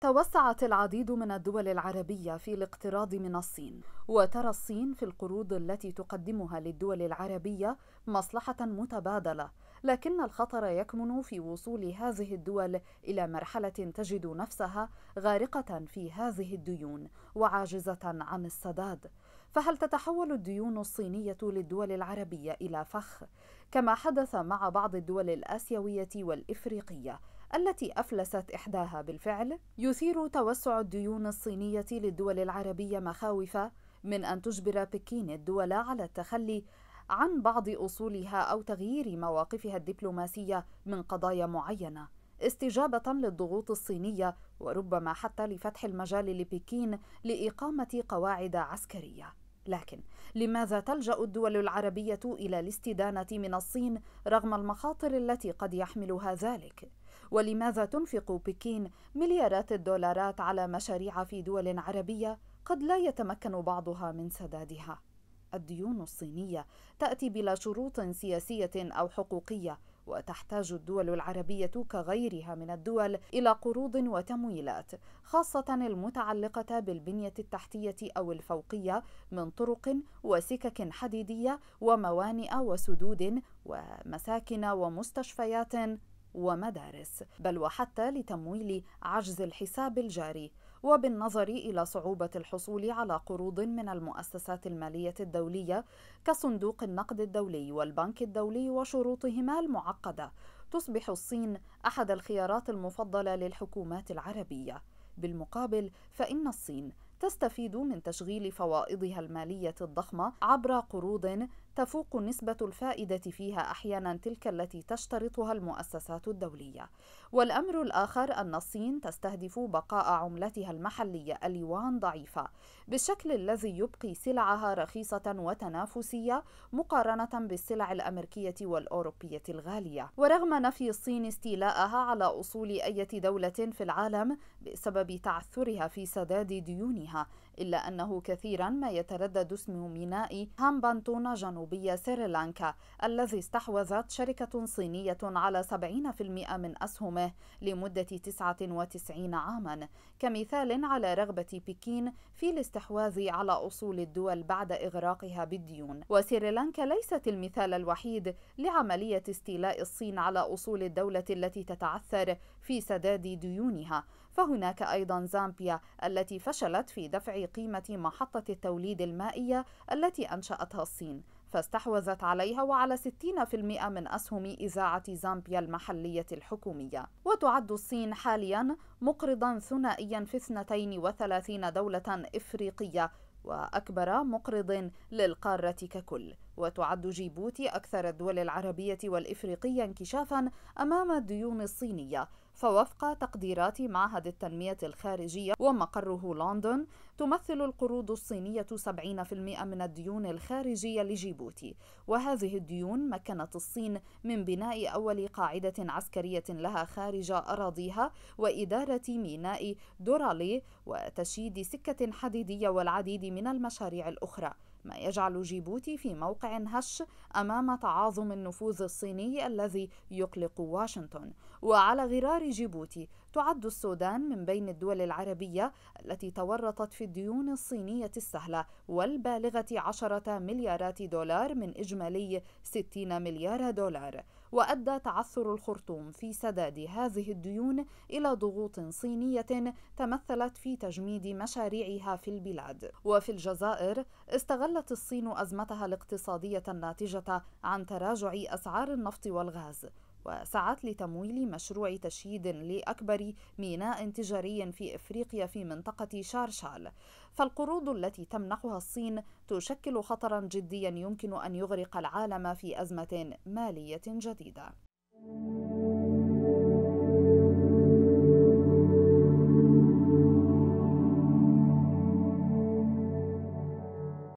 توسعت العديد من الدول العربية في الاقتراض من الصين، وترى الصين في القروض التي تقدمها للدول العربية مصلحة متبادلة، لكن الخطر يكمن في وصول هذه الدول إلى مرحلة تجد نفسها غارقة في هذه الديون وعاجزة عن السداد. فهل تتحول الديون الصينية للدول العربية إلى فخ؟ كما حدث مع بعض الدول الآسيوية والإفريقية التي أفلست إحداها بالفعل يثير توسع الديون الصينية للدول العربية مخاوف من أن تجبر بكين الدول على التخلي عن بعض أصولها أو تغيير مواقفها الدبلوماسية من قضايا معينة استجابة للضغوط الصينية وربما حتى لفتح المجال لبكين لإقامة قواعد عسكرية لكن لماذا تلجا الدول العربيه الى الاستدانه من الصين رغم المخاطر التي قد يحملها ذلك ولماذا تنفق بكين مليارات الدولارات على مشاريع في دول عربيه قد لا يتمكن بعضها من سدادها الديون الصينيه تاتي بلا شروط سياسيه او حقوقيه وتحتاج الدول العربيه كغيرها من الدول الى قروض وتمويلات خاصه المتعلقه بالبنيه التحتيه او الفوقيه من طرق وسكك حديديه وموانئ وسدود ومساكن ومستشفيات ومدارس بل وحتى لتمويل عجز الحساب الجاري وبالنظر الى صعوبه الحصول على قروض من المؤسسات الماليه الدوليه كصندوق النقد الدولي والبنك الدولي وشروطهما المعقده تصبح الصين احد الخيارات المفضله للحكومات العربيه بالمقابل فان الصين تستفيد من تشغيل فوائضها المالية الضخمة عبر قروض تفوق نسبة الفائدة فيها أحيانا تلك التي تشترطها المؤسسات الدولية. والأمر الآخر أن الصين تستهدف بقاء عملتها المحلية اليوان ضعيفة بالشكل الذي يبقي سلعها رخيصة وتنافسية مقارنة بالسلع الأمريكية والأوروبية الغالية. ورغم نفي الصين استيلاءها على أصول أي دولة في العالم بسبب تعثرها في سداد ديونها وطنها إلا أنه كثيرا ما يتردد اسم ميناء هامبانتونا جنوبية سريلانكا الذي استحوذت شركة صينية على 70% من أسهمه لمدة 99 عاما كمثال على رغبة بكين في الاستحواذ على أصول الدول بعد إغراقها بالديون وسريلانكا ليست المثال الوحيد لعملية استيلاء الصين على أصول الدولة التي تتعثر في سداد ديونها فهناك أيضا زامبيا التي فشلت في دفع قيمة محطة التوليد المائية التي أنشأتها الصين فاستحوذت عليها وعلى 60% من أسهم إذاعة زامبيا المحلية الحكومية وتعد الصين حاليا مقرضا ثنائيا في 32 دولة إفريقية وأكبر مقرض للقارة ككل وتعد جيبوتي أكثر الدول العربية والإفريقية انكشافا أمام الديون الصينية فوفق تقديرات معهد التنمية الخارجية ومقره لندن تمثل القروض الصينية 70% من الديون الخارجية لجيبوتي وهذه الديون مكنت الصين من بناء أول قاعدة عسكرية لها خارج أراضيها وإدارة ميناء دورالي وتشييد سكة حديدية والعديد من المشاريع الأخرى ما يجعل جيبوتي في موقع هش أمام تعاظم النفوذ الصيني الذي يقلق واشنطن وعلى غرار جيبوتي تعد السودان من بين الدول العربية التي تورطت في الديون الصينية السهلة والبالغة عشرة مليارات دولار من إجمالي 60 مليار دولار وأدى تعثر الخرطوم في سداد هذه الديون إلى ضغوط صينية تمثلت في تجميد مشاريعها في البلاد وفي الجزائر استغلت الصين أزمتها الاقتصادية الناتجة عن تراجع أسعار النفط والغاز وسعت لتمويل مشروع تشييد لأكبر ميناء تجاري في إفريقيا في منطقة شارشال فالقروض التي تمنحها الصين تشكل خطرا جديا يمكن أن يغرق العالم في أزمة مالية جديدة